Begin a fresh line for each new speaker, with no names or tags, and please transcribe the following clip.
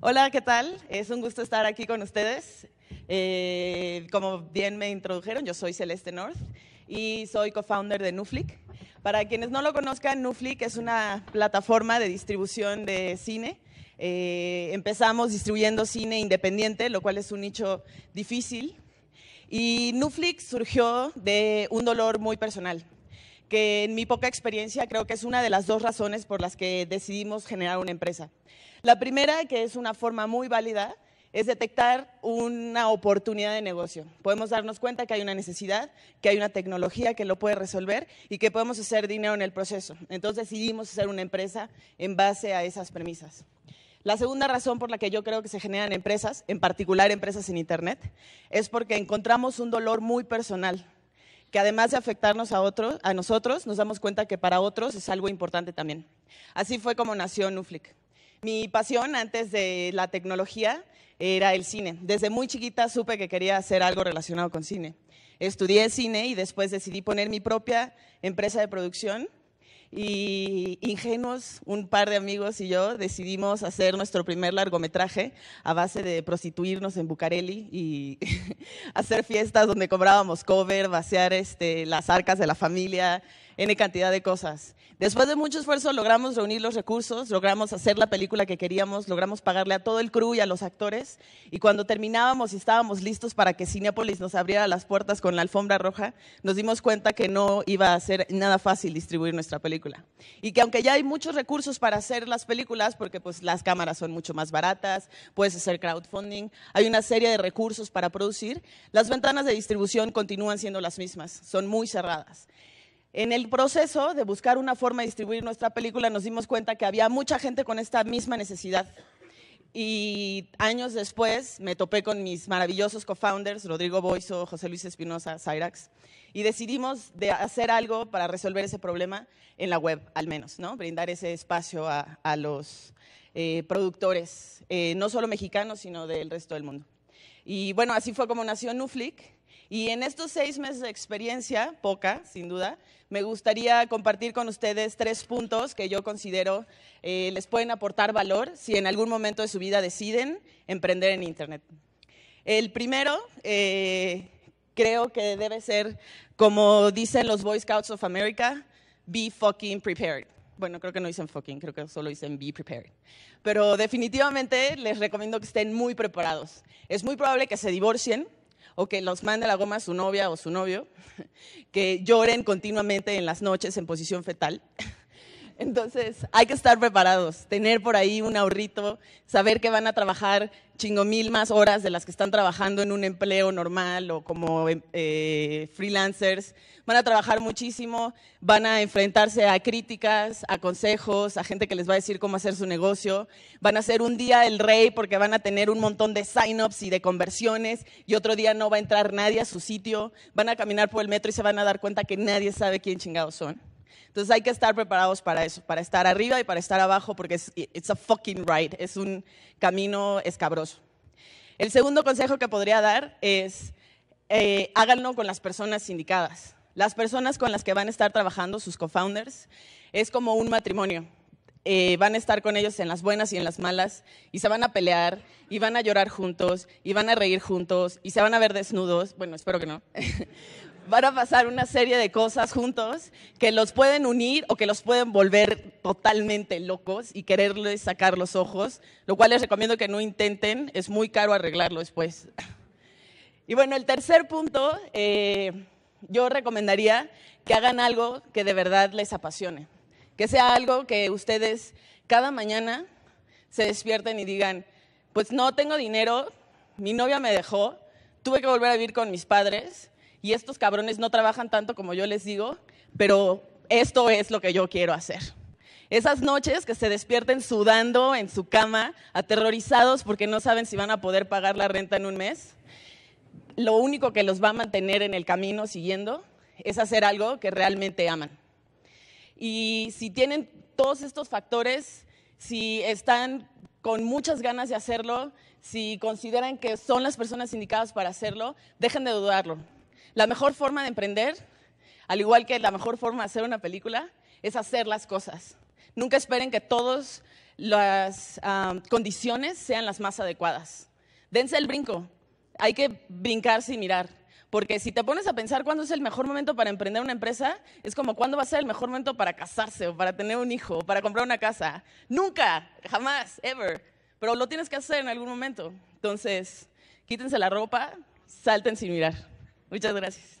Hola, ¿qué tal? Es un gusto estar aquí con ustedes. Eh, como bien me introdujeron, yo soy Celeste North y soy co-founder de Nuflick. Para quienes no lo conozcan, Nuflick es una plataforma de distribución de cine. Eh, empezamos distribuyendo cine independiente, lo cual es un nicho difícil. Y Nuflix surgió de un dolor muy personal que en mi poca experiencia creo que es una de las dos razones por las que decidimos generar una empresa. La primera, que es una forma muy válida, es detectar una oportunidad de negocio. Podemos darnos cuenta que hay una necesidad, que hay una tecnología que lo puede resolver y que podemos hacer dinero en el proceso. Entonces decidimos hacer una empresa en base a esas premisas. La segunda razón por la que yo creo que se generan empresas, en particular empresas en Internet, es porque encontramos un dolor muy personal y además de afectarnos a, otros, a nosotros, nos damos cuenta que para otros es algo importante también. Así fue como nació NuFlick. Mi pasión antes de la tecnología era el cine. Desde muy chiquita supe que quería hacer algo relacionado con cine. Estudié cine y después decidí poner mi propia empresa de producción y ingenuos, un par de amigos y yo decidimos hacer nuestro primer largometraje a base de prostituirnos en Bucareli y hacer fiestas donde cobrábamos cover, vaciar este, las arcas de la familia, en cantidad de cosas. Después de mucho esfuerzo logramos reunir los recursos, logramos hacer la película que queríamos, logramos pagarle a todo el crew y a los actores. Y cuando terminábamos y estábamos listos para que Cinepolis nos abriera las puertas con la alfombra roja, nos dimos cuenta que no iba a ser nada fácil distribuir nuestra película. Y que aunque ya hay muchos recursos para hacer las películas, porque pues las cámaras son mucho más baratas, puedes hacer crowdfunding, hay una serie de recursos para producir, las ventanas de distribución continúan siendo las mismas, son muy cerradas. En el proceso de buscar una forma de distribuir nuestra película nos dimos cuenta que había mucha gente con esta misma necesidad. Y años después me topé con mis maravillosos co-founders, Rodrigo Boiso, José Luis Espinosa, Cyrax, y decidimos de hacer algo para resolver ese problema en la web, al menos, ¿no? brindar ese espacio a, los eh, productores, eh, no solo mexicanos, sino del resto del mundo. Y bueno, así fue como nació Nuflick. Y en estos seis meses de experiencia, poca, sin duda, me gustaría compartir con ustedes tres puntos que yo considero eh, les pueden aportar valor si en algún momento de su vida deciden emprender en Internet. El primero, eh, creo que debe ser, como dicen los Boy Scouts of America, be fucking prepared. Bueno, creo que no dicen fucking, creo que solo dicen be prepared. Pero definitivamente les recomiendo que estén muy preparados. Es muy probable que se divorcien o que los mande la goma su novia o su novio, que lloren continuamente en las noches en posición fetal entonces, hay que estar preparados, tener por ahí un ahorrito, saber que van a trabajar chingo mil más horas de las que están trabajando en un empleo normal o como eh, freelancers. Van a trabajar muchísimo, van a enfrentarse a críticas, a consejos, a gente que les va a decir cómo hacer su negocio. Van a ser un día el rey porque van a tener un montón de sign-ups y de conversiones y otro día no va a entrar nadie a su sitio. Van a caminar por el metro y se van a dar cuenta que nadie sabe quién chingados son. Entonces hay que estar preparados para eso, para estar arriba y para estar abajo, porque es it's fucking ride, es un camino escabroso. El segundo consejo que podría dar es eh, háganlo con las personas indicadas. Las personas con las que van a estar trabajando, sus co-founders, es como un matrimonio. Eh, van a estar con ellos en las buenas y en las malas, y se van a pelear, y van a llorar juntos, y van a reír juntos, y se van a ver desnudos. Bueno, espero que no. van a pasar una serie de cosas juntos que los pueden unir o que los pueden volver totalmente locos y quererles sacar los ojos, lo cual les recomiendo que no intenten, es muy caro arreglarlo después. Y bueno, el tercer punto, eh, yo recomendaría que hagan algo que de verdad les apasione, que sea algo que ustedes cada mañana se despierten y digan, pues no tengo dinero, mi novia me dejó, tuve que volver a vivir con mis padres, y estos cabrones no trabajan tanto como yo les digo, pero esto es lo que yo quiero hacer. Esas noches que se despierten sudando en su cama, aterrorizados porque no saben si van a poder pagar la renta en un mes, lo único que los va a mantener en el camino siguiendo es hacer algo que realmente aman. Y si tienen todos estos factores, si están con muchas ganas de hacerlo, si consideran que son las personas indicadas para hacerlo, dejen de dudarlo la mejor forma de emprender, al igual que la mejor forma de hacer una película, es hacer las cosas. Nunca esperen que todas las condiciones sean las más adecuadas. Dense el brinco. Hay que brincar sin mirar. Porque si te pones a pensar cuándo es el mejor momento para emprender una empresa, es como cuándo va a ser el mejor momento para casarse o para tener un hijo o para comprar una casa. Nunca, jamás, ever. Pero lo tienes que hacer en algún momento. Entonces, quítense la ropa, salten sin mirar. Muchas gracias.